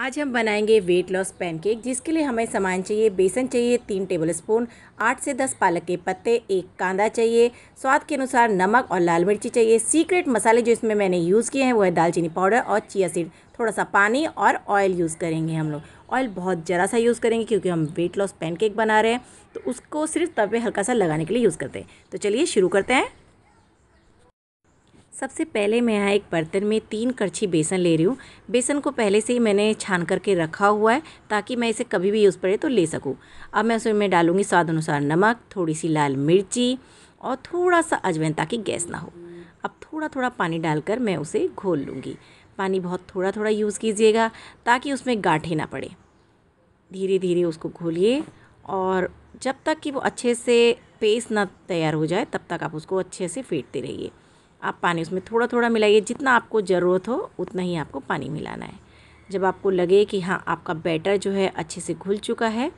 आज हम बनाएंगे वेट लॉस पैनकेक जिसके लिए हमें सामान चाहिए बेसन चाहिए तीन टेबल स्पून आठ से दस पालक के पत्ते एक कांदा चाहिए स्वाद के अनुसार नमक और लाल मिर्ची चाहिए सीक्रेट मसाले जो इसमें मैंने यूज़ किए हैं वो है दालचीनी पाउडर और चिया सीड थोड़ा सा पानी और ऑयल यूज़ करेंगे हम लोग ऑयल बहुत ज़रा सा यूज़ करेंगे क्योंकि हम वेट लॉस पैनकेक बना रहे हैं तो उसको सिर्फ तवे हल्का सा लगाने के लिए यूज़ करते हैं तो चलिए शुरू करते हैं सबसे पहले मैं यहाँ एक बर्तन में तीन करछी बेसन ले रही हूँ बेसन को पहले से ही मैंने छान करके रखा हुआ है ताकि मैं इसे कभी भी यूज़ पड़े तो ले सकूँ अब मैं उसमें डालूँगी स्वाद अनुसार नमक थोड़ी सी लाल मिर्ची और थोड़ा सा अजवैन ताकि गैस ना हो अब थोड़ा थोड़ा पानी डालकर मैं उसे घोल लूँगी पानी बहुत थोड़ा थोड़ा यूज़ कीजिएगा ताकि उसमें गाँठे ना पड़े धीरे धीरे उसको घोलिए और जब तक कि वो अच्छे से पेस्ट ना तैयार हो जाए तब तक आप उसको अच्छे से फेंटते रहिए आप पानी उसमें थोड़ा थोड़ा मिलाइए जितना आपको ज़रूरत हो उतना ही आपको पानी मिलाना है जब आपको लगे कि हाँ आपका बैटर जो है अच्छे से घुल चुका है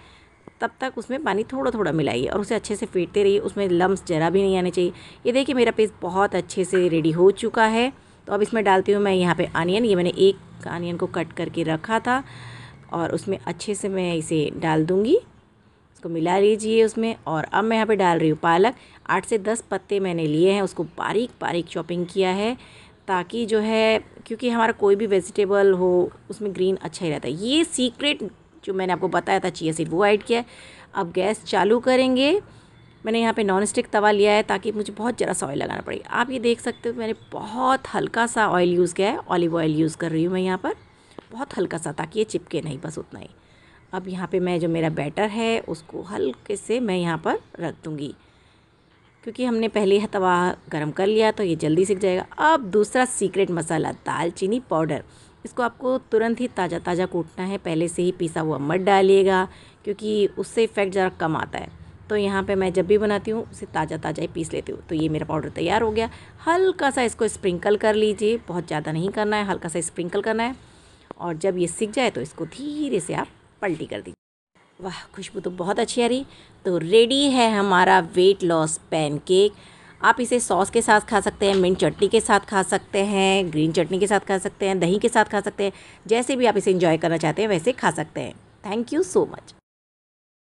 तब तक उसमें पानी थोड़ा थोड़ा मिलाइए और उसे अच्छे से फेंटते रहिए उसमें लम्ब ज़रा भी नहीं आने चाहिए ये देखिए मेरा पेस्ट बहुत अच्छे से रेडी हो चुका है तो अब इसमें डालती हूँ मैं यहाँ पे आनियन ये मैंने एक आनियन को कट करके रखा था और उसमें अच्छे से मैं इसे डाल दूँगी इसको मिला लीजिए उसमें और अब मैं यहाँ पे डाल रही हूँ पालक आठ से दस पत्ते मैंने लिए हैं उसको बारीक बारीक चॉपिंग किया है ताकि जो है क्योंकि हमारा कोई भी वेजिटेबल हो उसमें ग्रीन अच्छा ही रहता है ये सीक्रेट जो मैंने आपको बताया था चिया सीड वो ऐड किया है अब गैस चालू करेंगे मैंने यहाँ पे नॉन स्टिक तवा लिया है ताकि मुझे बहुत ज़रा सा ऑयल लगाना पड़ेगा आप ये देख सकते हो मैंने बहुत हल्का सा ऑयल यूज़ किया है ऑलिव ऑयल यूज़ कर रही हूँ मैं यहाँ पर बहुत हल्का सा ताकि ये चिपके नहीं बस उतना ही अब यहाँ पे मैं जो मेरा बैटर है उसको हल्के से मैं यहाँ पर रख दूँगी क्योंकि हमने पहले तवा गरम कर लिया तो ये जल्दी सीख जाएगा अब दूसरा सीक्रेट मसाला दालचीनी पाउडर इसको आपको तुरंत ही ताज़ा ताज़ा कूटना है पहले से ही पिसा हुआ मट डालिएगा क्योंकि उससे इफ़ेक्ट ज़रा कम आता है तो यहाँ पे मैं जब भी बनाती हूँ उसे ताज़ा ताज़ा ही पीस लेती हूँ तो ये मेरा पाउडर तैयार हो गया हल्का सा इसको स्प्रिंकल कर लीजिए बहुत ज़्यादा नहीं करना है हल्का सा स्प्रिंकल करना है और जब ये सीख जाए तो इसको धीरे से आप पलटी कर दी वाह खुशबू तो बहुत अच्छी आ रही तो रेडी है हमारा वेट लॉस पैनकेक आप इसे सॉस के साथ खा सकते हैं मिंट चटनी के साथ खा सकते हैं ग्रीन चटनी के साथ खा सकते हैं दही के साथ खा सकते हैं जैसे भी आप इसे इंजॉय करना चाहते हैं वैसे खा सकते हैं थैंक यू सो मच